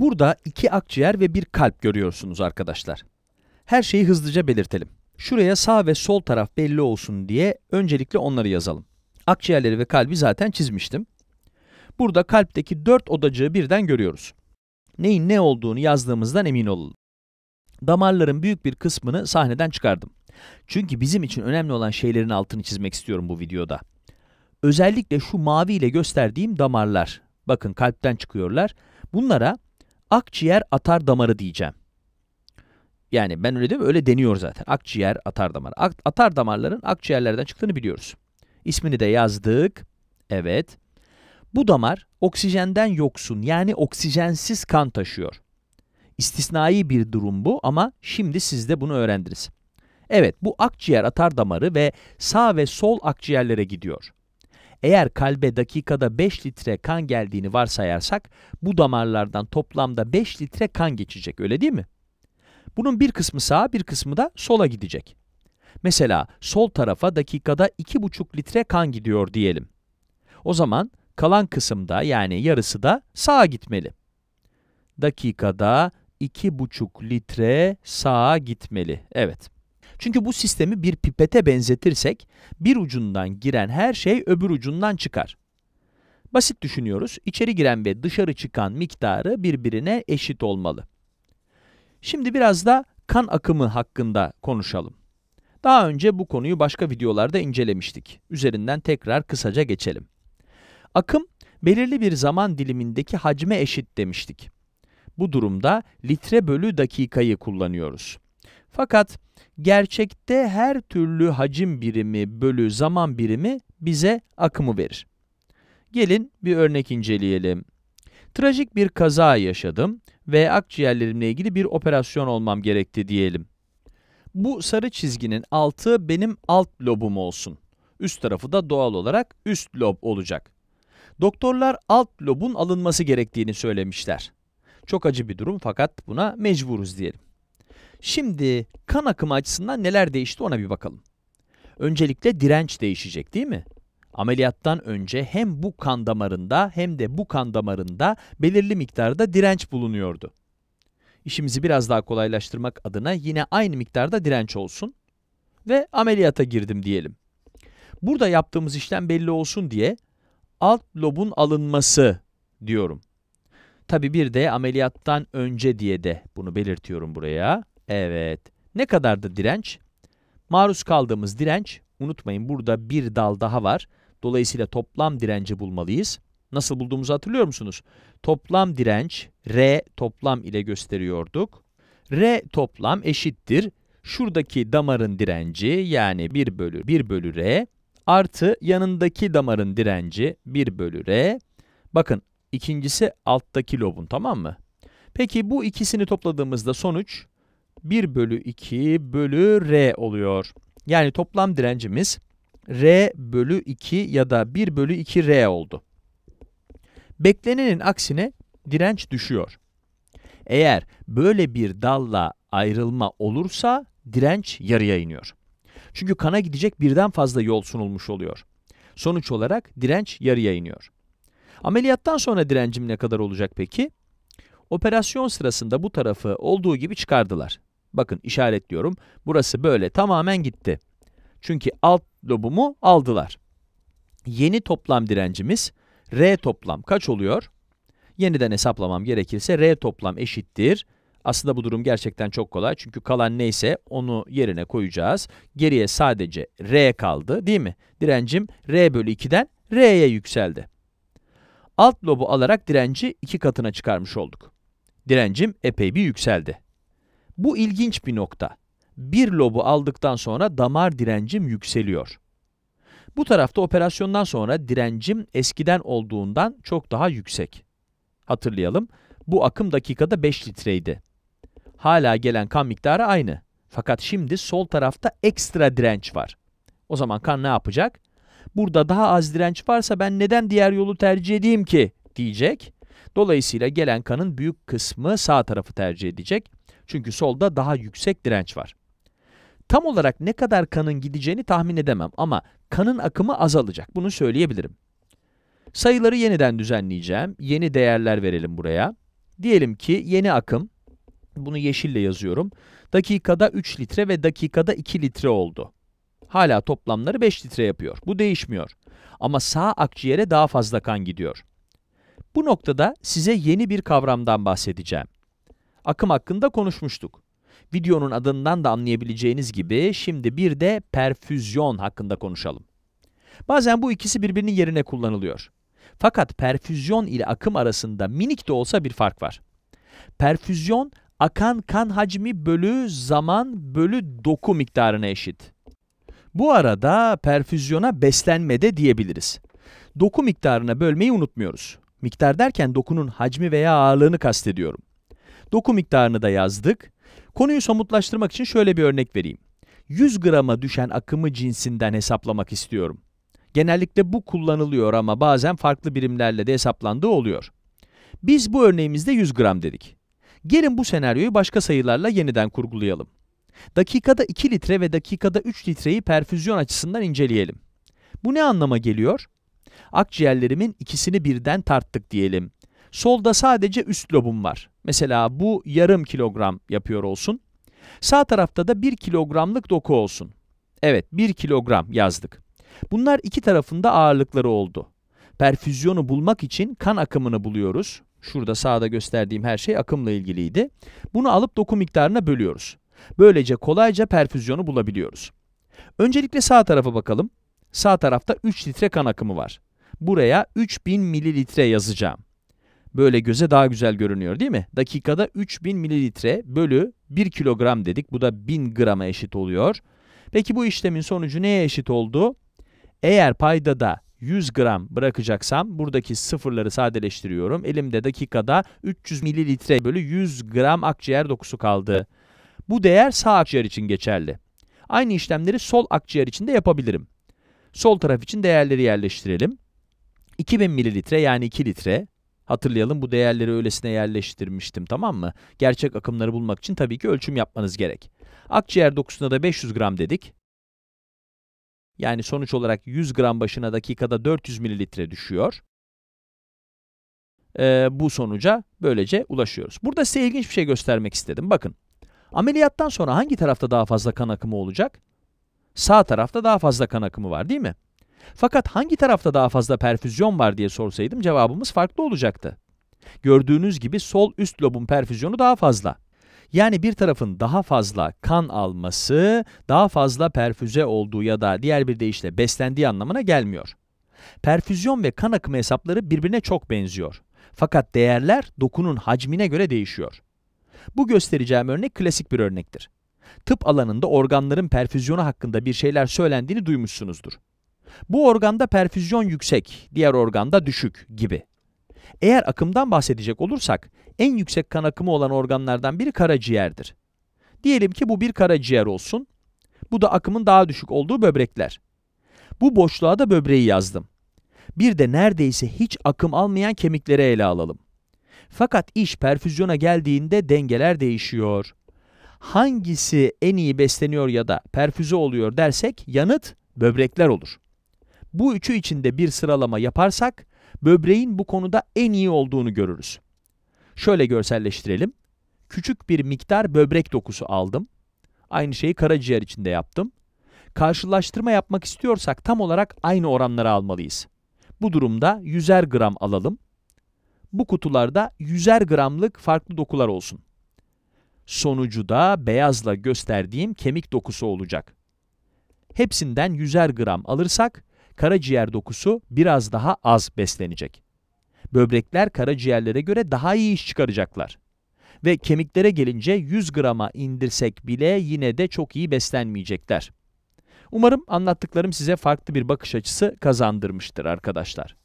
Burada iki akciğer ve bir kalp görüyorsunuz arkadaşlar. Her şeyi hızlıca belirtelim. Şuraya sağ ve sol taraf belli olsun diye öncelikle onları yazalım. Akciğerleri ve kalbi zaten çizmiştim. Burada kalpteki dört odacığı birden görüyoruz. Neyin ne olduğunu yazdığımızdan emin olalım. Damarların büyük bir kısmını sahneden çıkardım. Çünkü bizim için önemli olan şeylerin altını çizmek istiyorum bu videoda. Özellikle şu mavi ile gösterdiğim damarlar. Bakın kalpten çıkıyorlar. Bunlara akciğer atar damarı diyeceğim. Yani ben öyle değil mi? Öyle deniyor zaten. Akciğer atar damarı. Ak atar damarların akciğerlerden çıktığını biliyoruz. İsmini de yazdık. Evet. Bu damar oksijenden yoksun yani oksijensiz kan taşıyor. İstisnai bir durum bu ama şimdi siz de bunu öğrendiniz. Evet bu akciğer atar damarı ve sağ ve sol akciğerlere gidiyor. Eğer kalbe dakikada 5 litre kan geldiğini varsayarsak bu damarlardan toplamda 5 litre kan geçecek öyle değil mi? Bunun bir kısmı sağa bir kısmı da sola gidecek. Mesela sol tarafa dakikada 2,5 litre kan gidiyor diyelim. O zaman kalan kısımda yani yarısı da sağa gitmeli. Dakikada 2,5 litre sağa gitmeli. Evet. Çünkü bu sistemi bir pipete benzetirsek bir ucundan giren her şey öbür ucundan çıkar. Basit düşünüyoruz. içeri giren ve dışarı çıkan miktarı birbirine eşit olmalı. Şimdi biraz da kan akımı hakkında konuşalım. Daha önce bu konuyu başka videolarda incelemiştik. Üzerinden tekrar kısaca geçelim. Akım, belirli bir zaman dilimindeki hacme eşit demiştik. Bu durumda litre bölü dakikayı kullanıyoruz. Fakat gerçekte her türlü hacim birimi bölü zaman birimi bize akımı verir. Gelin bir örnek inceleyelim. Trajik bir kaza yaşadım ve akciğerlerimle ilgili bir operasyon olmam gerekti diyelim. Bu sarı çizginin altı benim alt lobum olsun. Üst tarafı da doğal olarak üst lob olacak. Doktorlar alt lobun alınması gerektiğini söylemişler. Çok acı bir durum fakat buna mecburuz diyelim. Şimdi kan akımı açısından neler değişti ona bir bakalım. Öncelikle direnç değişecek değil mi? Ameliyattan önce hem bu kan damarında hem de bu kan damarında belirli miktarda direnç bulunuyordu. İşimizi biraz daha kolaylaştırmak adına yine aynı miktarda direnç olsun ve ameliyata girdim diyelim. Burada yaptığımız işlem belli olsun diye alt lobun alınması diyorum. Tabi bir de ameliyattan önce diye de bunu belirtiyorum buraya. Evet. Ne kadardı direnç? Maruz kaldığımız direnç, unutmayın burada bir dal daha var. Dolayısıyla toplam direnci bulmalıyız. Nasıl bulduğumuzu hatırlıyor musunuz? Toplam direnç, R toplam ile gösteriyorduk. R toplam eşittir. Şuradaki damarın direnci yani 1 bölü 1 bölü R artı yanındaki damarın direnci 1 bölü R. Bakın ikincisi alttaki lobun tamam mı? Peki bu ikisini topladığımızda sonuç 1 bölü 2 bölü R oluyor. Yani toplam direncimiz R bölü 2 ya da 1 bölü 2 R oldu. Beklenenin aksine direnç düşüyor. Eğer böyle bir dalla ayrılma olursa direnç yarıya iniyor. Çünkü kana gidecek birden fazla yol sunulmuş oluyor. Sonuç olarak direnç yarıya iniyor. Ameliyattan sonra direncim ne kadar olacak peki? Operasyon sırasında bu tarafı olduğu gibi çıkardılar. Bakın işaretliyorum. Burası böyle tamamen gitti. Çünkü alt lobumu aldılar. Yeni toplam direncimiz R toplam kaç oluyor? Yeniden hesaplamam gerekirse R toplam eşittir. Aslında bu durum gerçekten çok kolay. Çünkü kalan neyse onu yerine koyacağız. Geriye sadece R kaldı değil mi? Direncim R bölü 2'den R'ye yükseldi. Alt lobu alarak direnci 2 katına çıkarmış olduk. Direncim epey bir yükseldi. Bu ilginç bir nokta. Bir lobu aldıktan sonra damar direncim yükseliyor. Bu tarafta operasyondan sonra direncim eskiden olduğundan çok daha yüksek. Hatırlayalım, bu akım dakikada 5 litreydi. Hala gelen kan miktarı aynı. Fakat şimdi sol tarafta ekstra direnç var. O zaman kan ne yapacak? Burada daha az direnç varsa ben neden diğer yolu tercih edeyim ki? diyecek. Dolayısıyla gelen kanın büyük kısmı sağ tarafı tercih edecek. Çünkü solda daha yüksek direnç var. Tam olarak ne kadar kanın gideceğini tahmin edemem ama kanın akımı azalacak. Bunu söyleyebilirim. Sayıları yeniden düzenleyeceğim. Yeni değerler verelim buraya. Diyelim ki yeni akım, bunu yeşille yazıyorum, dakikada 3 litre ve dakikada 2 litre oldu. Hala toplamları 5 litre yapıyor. Bu değişmiyor. Ama sağ akciğere daha fazla kan gidiyor. Bu noktada size yeni bir kavramdan bahsedeceğim akım hakkında konuşmuştuk. Videonun adından da anlayabileceğiniz gibi şimdi bir de perfüzyon hakkında konuşalım. Bazen bu ikisi birbirinin yerine kullanılıyor. Fakat perfüzyon ile akım arasında minik de olsa bir fark var. Perfüzyon akan kan hacmi bölü zaman bölü doku miktarına eşit. Bu arada perfüzyona beslenme de diyebiliriz. Doku miktarına bölmeyi unutmuyoruz. Miktar derken dokunun hacmi veya ağırlığını kastediyorum. Doku miktarını da yazdık. Konuyu somutlaştırmak için şöyle bir örnek vereyim. 100 grama düşen akımı cinsinden hesaplamak istiyorum. Genellikle bu kullanılıyor ama bazen farklı birimlerle de hesaplandığı oluyor. Biz bu örneğimizde 100 gram dedik. Gelin bu senaryoyu başka sayılarla yeniden kurgulayalım. Dakikada 2 litre ve dakikada 3 litreyi perfüzyon açısından inceleyelim. Bu ne anlama geliyor? Akciğerlerimin ikisini birden tarttık diyelim. Solda sadece üst lobum var. Mesela bu yarım kilogram yapıyor olsun. Sağ tarafta da 1 kilogramlık doku olsun. Evet 1 kilogram yazdık. Bunlar iki tarafında ağırlıkları oldu. Perfüzyonu bulmak için kan akımını buluyoruz. Şurada sağda gösterdiğim her şey akımla ilgiliydi. Bunu alıp doku miktarına bölüyoruz. Böylece kolayca perfüzyonu bulabiliyoruz. Öncelikle sağ tarafa bakalım. Sağ tarafta 3 litre kan akımı var. Buraya 3000 mililitre yazacağım böyle göze daha güzel görünüyor değil mi? Dakikada 3000 mililitre bölü 1 kilogram dedik. Bu da 1000 grama eşit oluyor. Peki bu işlemin sonucu neye eşit oldu? Eğer paydada 100 gram bırakacaksam buradaki sıfırları sadeleştiriyorum. Elimde dakikada 300 mililitre bölü 100 gram akciğer dokusu kaldı. Bu değer sağ akciğer için geçerli. Aynı işlemleri sol akciğer için de yapabilirim. Sol taraf için değerleri yerleştirelim. 2000 mililitre yani 2 litre Hatırlayalım bu değerleri öylesine yerleştirmiştim tamam mı? Gerçek akımları bulmak için tabii ki ölçüm yapmanız gerek. Akciğer dokusunda da 500 gram dedik. Yani sonuç olarak 100 gram başına dakikada 400 mililitre düşüyor. Ee, bu sonuca böylece ulaşıyoruz. Burada size ilginç bir şey göstermek istedim. Bakın, ameliyattan sonra hangi tarafta daha fazla kan akımı olacak? Sağ tarafta daha fazla kan akımı var değil mi? Fakat hangi tarafta daha fazla perfüzyon var diye sorsaydım cevabımız farklı olacaktı. Gördüğünüz gibi sol üst lobun perfüzyonu daha fazla. Yani bir tarafın daha fazla kan alması, daha fazla perfüze olduğu ya da diğer bir deyişle beslendiği anlamına gelmiyor. Perfüzyon ve kan akımı hesapları birbirine çok benziyor. Fakat değerler dokunun hacmine göre değişiyor. Bu göstereceğim örnek klasik bir örnektir. Tıp alanında organların perfüzyonu hakkında bir şeyler söylendiğini duymuşsunuzdur. Bu organda perfüzyon yüksek, diğer organda düşük gibi. Eğer akımdan bahsedecek olursak, en yüksek kan akımı olan organlardan biri karaciğerdir. Diyelim ki bu bir karaciğer olsun, bu da akımın daha düşük olduğu böbrekler. Bu boşluğa da böbreği yazdım. Bir de neredeyse hiç akım almayan kemiklere ele alalım. Fakat iş perfüzyona geldiğinde dengeler değişiyor. Hangisi en iyi besleniyor ya da perfüze oluyor dersek yanıt böbrekler olur. Bu üçü içinde bir sıralama yaparsak böbreğin bu konuda en iyi olduğunu görürüz. Şöyle görselleştirelim. Küçük bir miktar böbrek dokusu aldım. Aynı şeyi karaciğer içinde yaptım. Karşılaştırma yapmak istiyorsak tam olarak aynı oranları almalıyız. Bu durumda 100'er gram alalım. Bu kutularda 100'er gramlık farklı dokular olsun. Sonucu da beyazla gösterdiğim kemik dokusu olacak. Hepsinden 100'er gram alırsak karaciğer dokusu biraz daha az beslenecek. Böbrekler karaciğerlere göre daha iyi iş çıkaracaklar. Ve kemiklere gelince 100 grama indirsek bile yine de çok iyi beslenmeyecekler. Umarım anlattıklarım size farklı bir bakış açısı kazandırmıştır arkadaşlar.